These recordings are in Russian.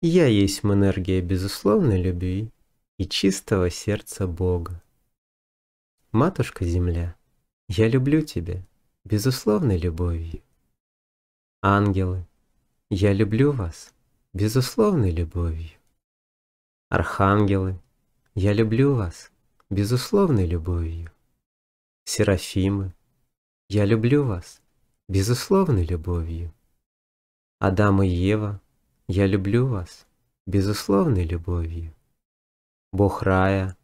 Я есть энергия безусловной любви и чистого сердца Бога. Матушка Земля, я люблю тебя безусловной любовью. Ангелы, я люблю вас безусловной любовью. Архангелы, я люблю вас безусловной любовью. Серафимы, я люблю вас безусловной любовью. Адам и Ева, я люблю вас безусловной любовью. Бог рая,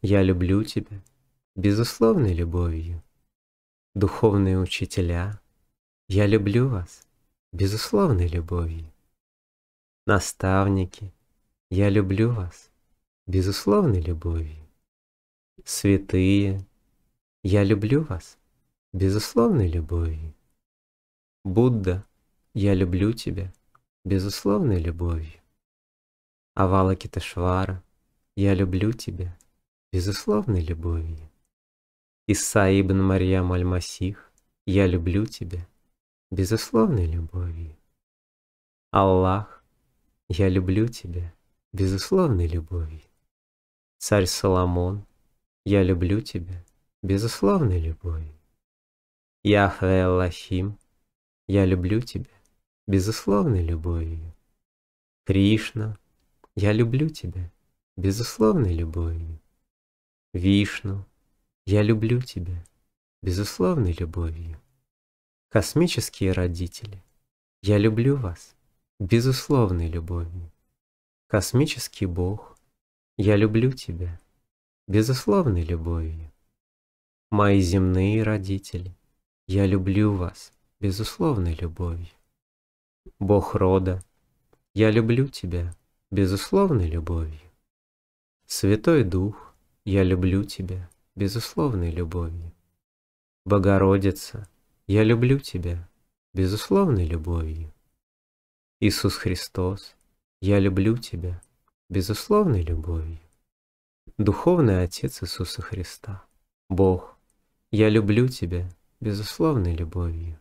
я люблю тебя безусловной любовью. Духовные учителя, я люблю вас безусловной любовью. Наставники, я люблю вас безусловной любовью. Святые, я люблю вас безусловной любовью. Будда, я люблю тебя безусловной любовью. Авала Киташвара, я люблю тебя, безусловной любовью. Иса ибн Марьям Аль-Масих, я люблю тебя, безусловной любовью. Аллах, я люблю тебя, безусловной любовью. Царь Соломон, я люблю тебя, безусловной любовью. Яхве Аллахим, я люблю тебя, безусловной любовью. Кришна, я люблю тебя, безусловной любовью. Вишну, я люблю тебя, безусловной любовью. Космические родители, я люблю вас, безусловной любовью. Космический Бог, я люблю тебя, безусловной любовью. Мои земные родители, я люблю вас, безусловной любовью бог рода. Я люблю тебя безусловной любовью. Святой Дух, я люблю тебя безусловной любовью. Богородица, я люблю тебя безусловной любовью. Иисус Христос, я люблю тебя безусловной любовью. Духовный Отец Иисуса Христа, Бог, я люблю тебя безусловной любовью.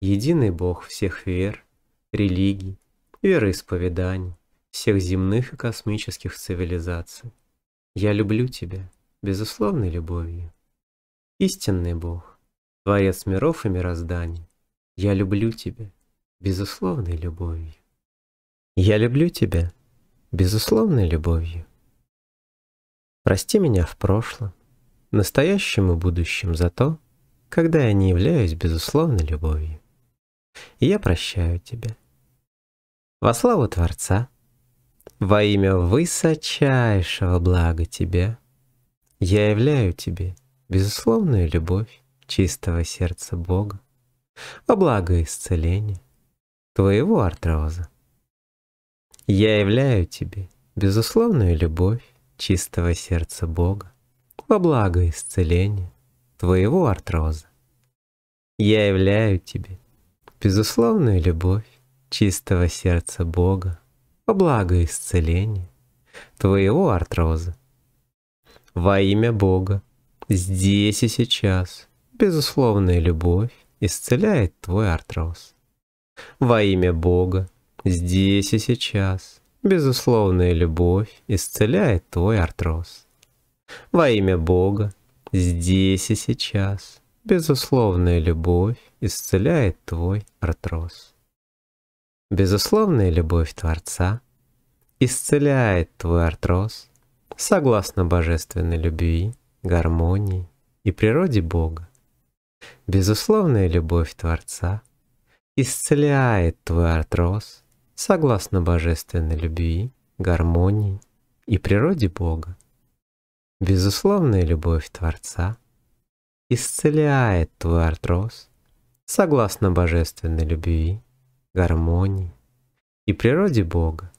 Единый Бог всех вер религий, вероисповеданий, всех земных и космических цивилизаций. Я люблю тебя, безусловной любовью. Истинный Бог, Творец миров и мирозданий, я люблю тебя, безусловной любовью. Я люблю тебя, безусловной любовью. Прости меня в прошлом, настоящем и будущем за то, когда я не являюсь безусловной любовью. И я прощаю тебя во славу Творца, во имя высочайшего блага тебе, я являю тебе безусловную любовь чистого сердца Бога, во благо исцеления твоего артроза. Я являю тебе безусловную любовь чистого сердца Бога, во благо исцеления твоего артроза. Я являю тебе безусловную любовь чистого сердца Бога, по благо исцеления, твоего артроза. Во имя Бога, здесь и сейчас, безусловная любовь исцеляет твой артроз. Во имя Бога, здесь и сейчас, безусловная любовь исцеляет твой артроз. Во имя Бога, здесь и сейчас, безусловная любовь исцеляет твой артроз. Безусловная любовь Творца исцеляет твой артроз согласно божественной любви, гармонии и природе Бога. Безусловная любовь Творца исцеляет твой артроз согласно божественной любви, гармонии и природе Бога. Безусловная любовь Творца исцеляет твой артроз согласно божественной любви, гармонии и природе Бога.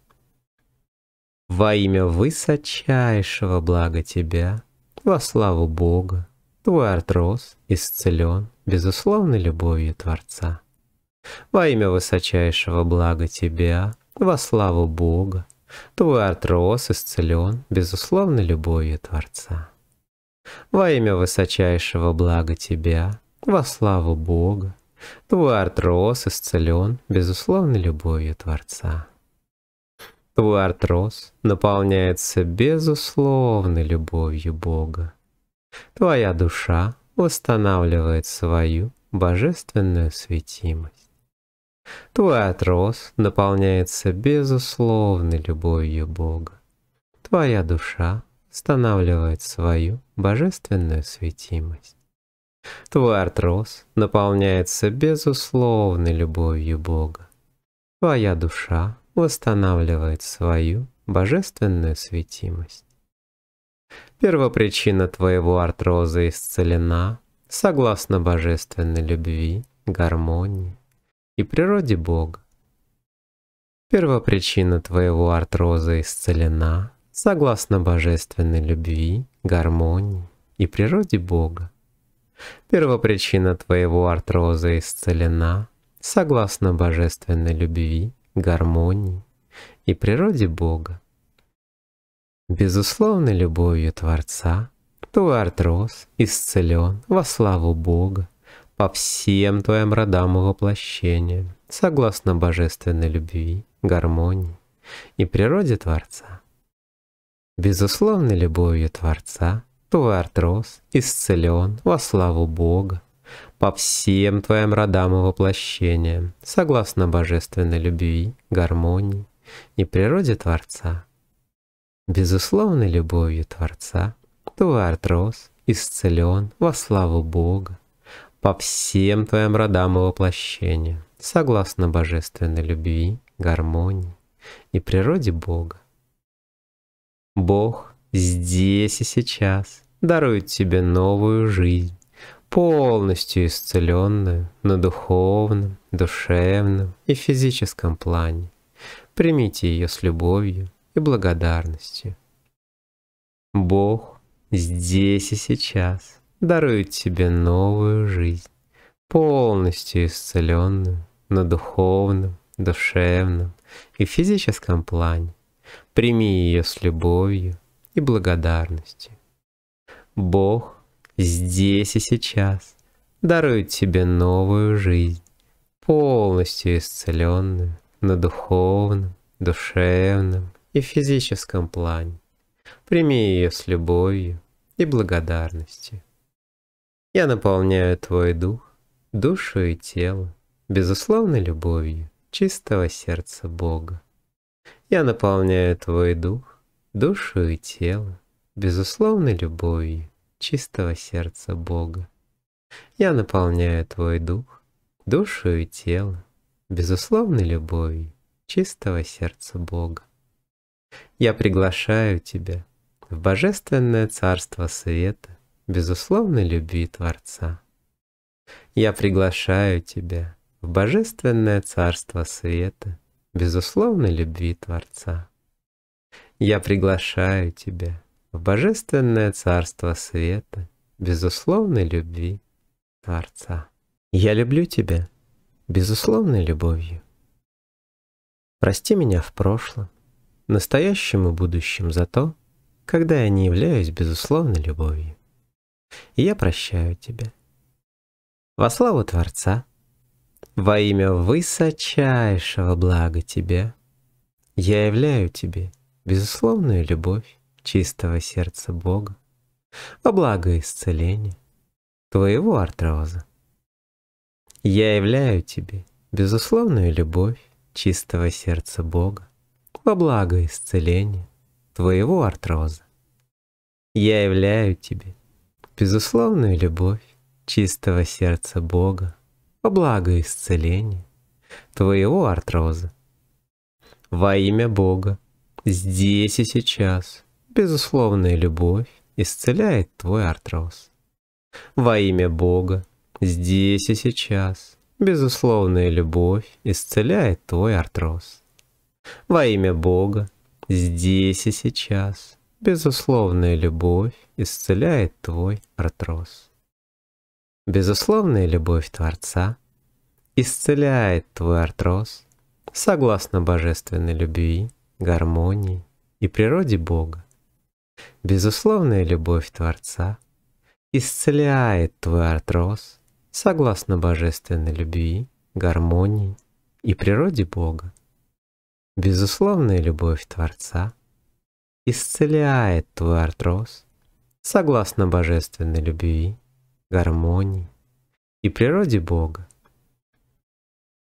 Во имя высочайшего блага тебя, во славу Бога, твой артроз исцелен безусловной любовью Творца. Во имя высочайшего блага тебя, во славу Бога, твой артроз исцелен безусловной любовью Творца. Во имя высочайшего блага тебя, во славу Бога, Твой артроз исцелен, безусловной любовью Творца. Твой артроз наполняется безусловной любовью Бога. Твоя душа восстанавливает свою божественную светимость. Твой отрос наполняется безусловной любовью Бога. Твоя душа восстанавливает свою божественную светимость. Твой артроз наполняется безусловной любовью Бога. Твоя душа восстанавливает свою божественную светимость. Первопричина твоего артроза исцелена согласно божественной любви, гармонии и природе Бога. Первопричина твоего артроза исцелена согласно божественной любви, гармонии и природе Бога. Первопричина твоего артроза исцелена, согласно божественной любви, гармонии и природе Бога. Безусловной любовью Творца твой артроз исцелен во славу Бога по всем твоим родам и воплощениям, согласно божественной любви, гармонии и природе Творца. Безусловной любовью Творца Твой артроз исцелен во славу Бога по всем твоим родам и воплощениям, согласно божественной любви, гармонии и природе Творца. Безусловной любовью Творца твой артроз исцелен во славу Бога по всем твоим родам и воплощениям, согласно божественной любви, гармонии и природе Бога. Бог здесь и сейчас дарует тебе новую жизнь, полностью исцеленную на духовном, душевном и физическом плане. Примите ее с любовью и благодарностью. Бог здесь и сейчас дарует тебе новую жизнь, полностью исцеленную на духовном, душевном и физическом плане. Прими ее с любовью и благодарности. Бог здесь и сейчас дарует тебе новую жизнь, полностью исцеленную на духовном, душевном и физическом плане. Прими ее с любовью и благодарностью. Я наполняю твой дух, душу и тело, безусловной любовью чистого сердца Бога. Я наполняю твой дух, душу и тело, безусловной любовью чистого сердца Бога. Я наполняю твой дух, душу и тело, безусловной любовью чистого сердца Бога. Я приглашаю тебя в божественное царство света, безусловной любви Творца. Я приглашаю тебя в божественное царство света, безусловной любви Творца. Я приглашаю тебя в божественное царство света, безусловной любви Творца. Я люблю тебя безусловной любовью. Прости меня в прошлом, настоящем и будущем за то, когда я не являюсь безусловной любовью. И я прощаю тебя. Во славу Творца, во имя высочайшего блага тебя, я являю тебе безусловную любовь чистого сердца Бога, во благо исцеления твоего артроза. Я являю тебе безусловную любовь чистого сердца Бога, во благо исцеления твоего артроза. Я являю тебе безусловную любовь чистого сердца Бога, во благо исцеления твоего артроза. Во имя Бога Здесь и сейчас безусловная любовь исцеляет твой артроз. Во имя Бога, здесь и сейчас безусловная любовь исцеляет твой артроз. Во имя Бога, здесь и сейчас безусловная любовь исцеляет твой артроз. Безусловная любовь Творца исцеляет твой артроз согласно божественной любви, гармонии и природе Бога. Безусловная любовь Творца исцеляет твой артроз согласно божественной любви, гармонии и природе Бога. Безусловная любовь Творца исцеляет твой артроз согласно божественной любви, гармонии и природе Бога.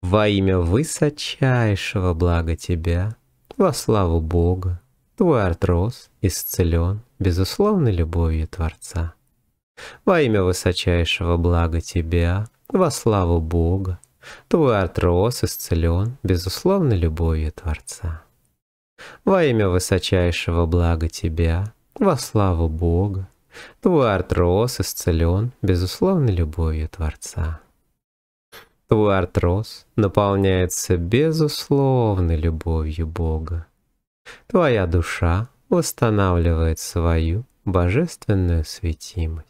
Во имя высочайшего блага Тебя — во славу Бога, твой артроз исцелен безусловной любовью Творца. Во имя высочайшего блага тебя, во славу Бога, твой артроз исцелен безусловной любовью Творца. Во имя высочайшего блага тебя, во славу Бога, твой артроз исцелен безусловной любовью Творца. Твой артроз наполняется безусловной любовью Бога. Твоя душа восстанавливает свою божественную светимость.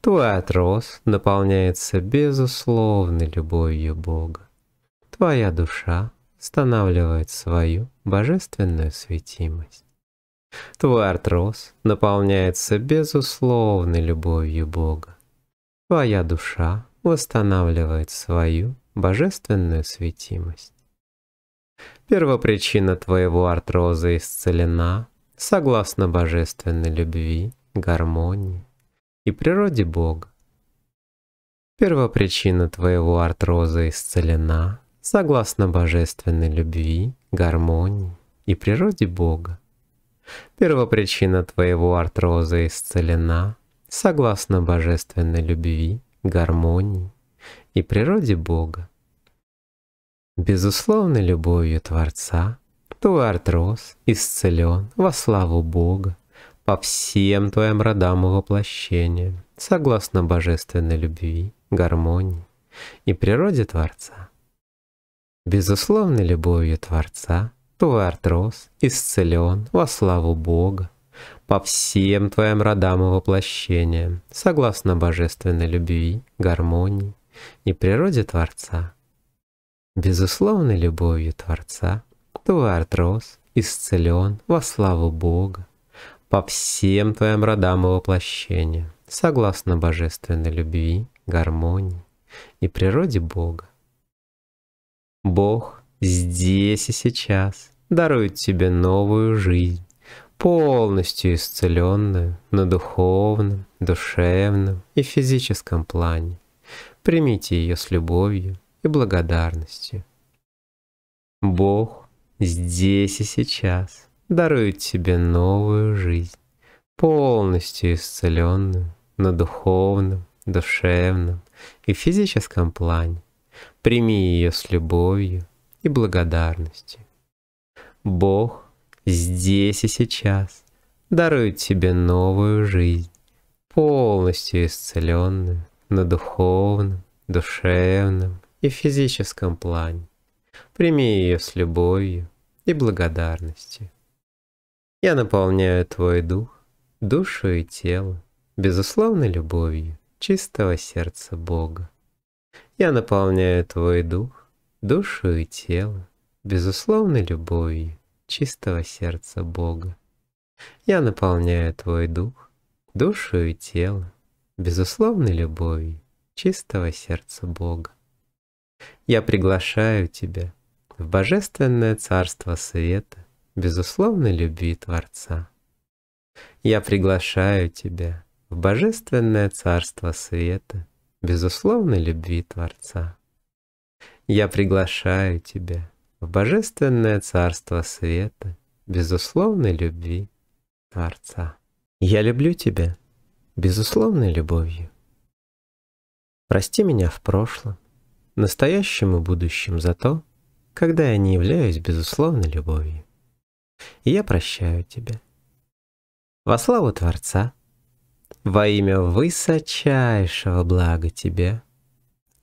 Твой отрос наполняется безусловной любовью Бога. Твоя душа восстанавливает свою божественную светимость. Твой артрос наполняется безусловной любовью Бога. Твоя душа восстанавливает свою божественную светимость. Первопричина твоего артроза исцелена согласно божественной любви, гармонии и природе Бога. Первопричина твоего артроза исцелена согласно божественной любви, гармонии и природе Бога. Первопричина твоего артроза исцелена согласно божественной любви, гармонии и природе Бога. Безусловной любовью Творца твой артрос исцелен во славу Бога по всем твоим родам и воплощениям, согласно божественной любви, гармонии и природе Творца. Безусловной любовью Творца твой артроз исцелен во славу Бога по всем твоим родам и воплощениям, согласно божественной любви, гармонии и природе Творца. Безусловной любовью Творца твой артроз исцелен во славу Бога по всем твоим родам и воплощениям, согласно божественной любви, гармонии и природе Бога. Бог здесь и сейчас дарует тебе новую жизнь полностью исцеленную на духовном, душевном и физическом плане. Примите ее с любовью и благодарностью. Бог здесь и сейчас дарует тебе новую жизнь, полностью исцеленную на духовном, душевном и физическом плане. Прими ее с любовью и благодарностью. Бог здесь и сейчас дарует тебе новую жизнь, полностью исцеленную на духовном, душевном и физическом плане. Прими ее с любовью и благодарностью. Я наполняю твой дух, душу и тело, безусловной любовью чистого сердца Бога. Я наполняю твой дух, душу и тело, безусловной любовью чистого сердца Бога. Я наполняю твой дух, душу и тело, безусловной любовью чистого сердца Бога. Я приглашаю тебя в божественное царство света, безусловной любви Творца. Я приглашаю тебя в божественное царство света, безусловной любви Творца. Я приглашаю тебя в божественное царство света, безусловной любви Творца. Я люблю тебя безусловной любовью. Прости меня в прошлом, настоящем и будущем за то, когда я не являюсь безусловной любовью. И я прощаю тебя. Во славу Творца, во имя высочайшего блага тебя,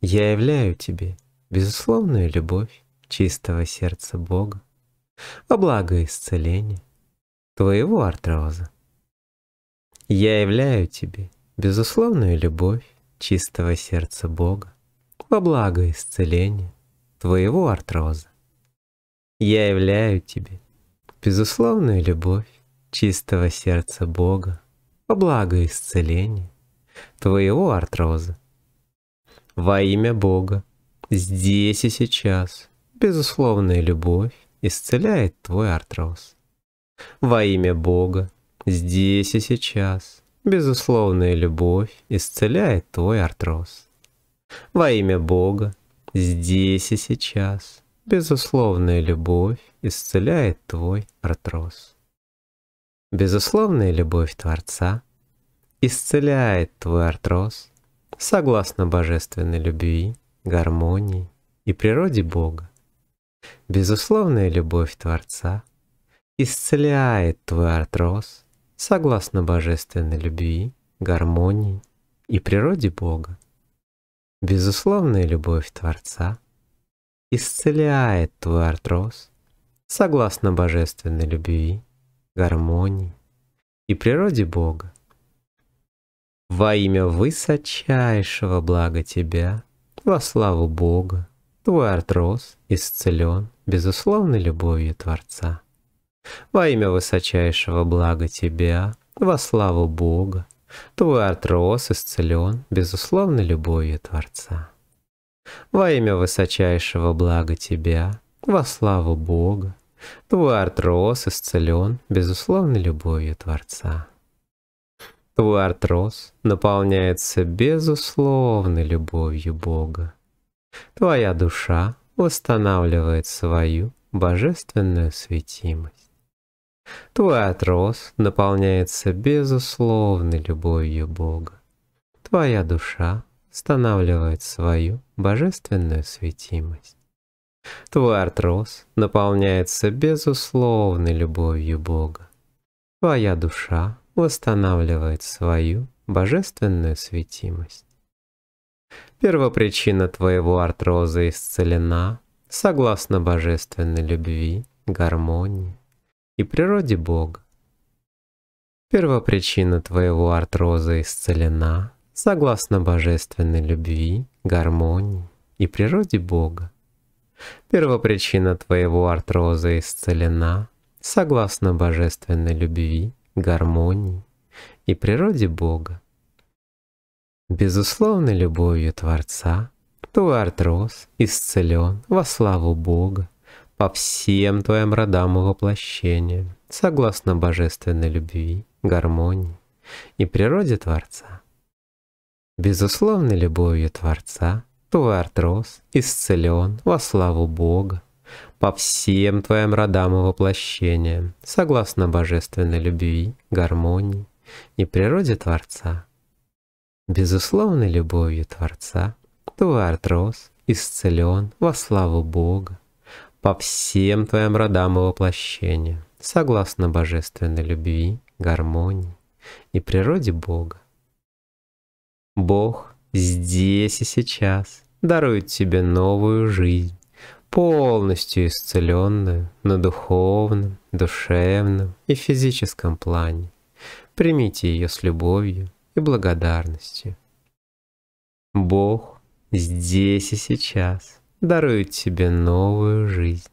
я являю тебе безусловную любовь чистого сердца Бога, во благо исцеления твоего артроза. Я являю тебе безусловную любовь чистого сердца Бога во благо исцеления твоего артроза. Я являю тебе безусловную любовь чистого сердца Бога во благо исцеления твоего артроза. Во имя Бога, здесь и сейчас — Безусловная любовь исцеляет твой артроз. Во имя Бога, здесь и сейчас, безусловная любовь исцеляет твой артроз. Во имя Бога, здесь и сейчас, безусловная любовь исцеляет твой артроз. Безусловная любовь Творца исцеляет твой артроз согласно божественной любви, гармонии и природе Бога. Безусловная любовь Творца исцеляет твой артроз согласно божественной любви, гармонии и природе Бога. Безусловная любовь Творца исцеляет твой артроз согласно божественной любви, гармонии и природе Бога. Во имя высочайшего блага Тебя, во славу Бога, Твой артроз исцелен безусловной любовью Творца. Во имя высочайшего блага тебя, во славу Бога, твой артроз исцелен безусловной любовью Творца. Во имя высочайшего блага тебя, во славу Бога, твой артроз исцелен безусловной любовью Творца. Твой артроз наполняется безусловной любовью Бога. Твоя душа восстанавливает свою божественную светимость. Твой отрос наполняется безусловной любовью Бога. Твоя душа восстанавливает свою божественную светимость. Твой артроз наполняется безусловной любовью Бога. Твоя душа восстанавливает свою божественную светимость. Первопричина твоего артроза исцелена, согласно божественной любви, гармонии и природе Бога. Первопричина твоего артроза исцелена, согласно божественной любви, гармонии и природе Бога. Первопричина твоего артроза исцелена, согласно божественной любви, гармонии и природе Бога. Безусловной любовью Творца, твой артроз исцелен во славу Бога по всем твоим родам и воплощениям, согласно божественной любви, гармонии и природе Творца. Безусловной любовью Творца, твой артроз исцелен во славу Бога по всем твоим родам и воплощениям, согласно божественной любви, гармонии и природе Творца. Безусловной любовью Творца твой артроз исцелен во славу Бога по всем твоим родам и воплощениям, согласно божественной любви, гармонии и природе Бога. Бог здесь и сейчас дарует тебе новую жизнь, полностью исцеленную на духовном, душевном и физическом плане. Примите ее с любовью и благодарностью. Бог здесь и сейчас дарует тебе новую жизнь,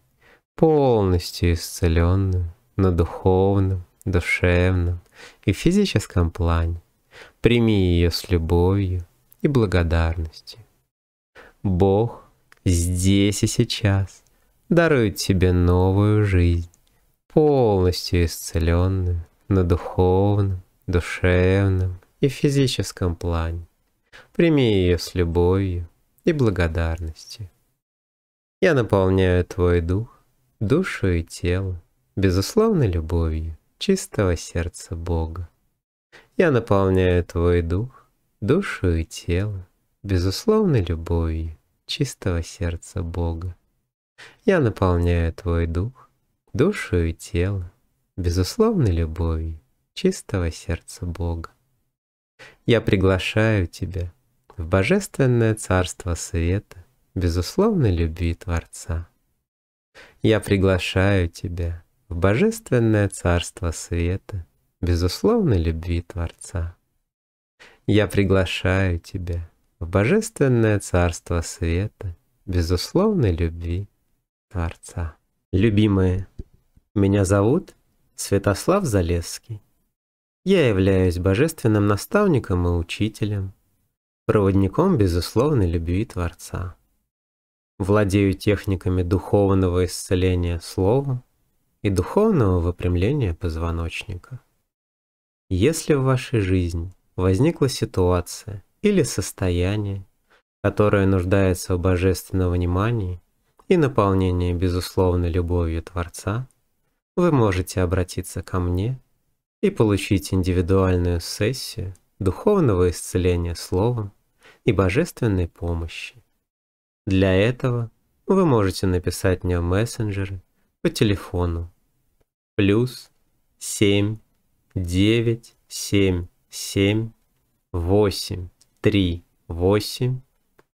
полностью исцеленную на духовном, душевном и физическом плане. Прими ее с любовью и благодарностью. Бог здесь и сейчас дарует тебе новую жизнь, полностью исцеленную на духовном, душевном и в физическом плане. Прими ее с любовью и благодарностью. Я наполняю твой дух, душу и тело, безусловной любовью чистого сердца Бога. Я наполняю твой дух, душу и тело, безусловной любовью чистого сердца Бога. Я наполняю твой дух, душу и тело, безусловной любовью чистого сердца Бога. Я приглашаю тебя в божественное царство света, безусловной любви Творца. Я приглашаю тебя в божественное царство света, безусловной любви Творца. Я приглашаю тебя в божественное царство света, безусловной любви Творца. Любимые, меня зовут Святослав Залесский. Я являюсь божественным наставником и учителем, проводником безусловной любви Творца. Владею техниками духовного исцеления слова и духовного выпрямления позвоночника. Если в вашей жизни возникла ситуация или состояние, которое нуждается в божественном внимании и наполнении безусловной любовью Творца, вы можете обратиться ко мне – и получить индивидуальную сессию духовного исцеления словом и божественной помощи. Для этого вы можете написать мне в мессенджеры по телефону плюс 7 9 7 7 8 3 8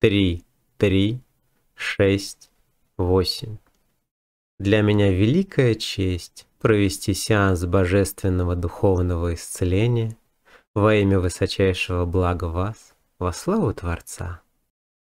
3 3 6 8. Для меня великая честь провести сеанс божественного духовного исцеления во имя высочайшего блага вас, во славу Творца.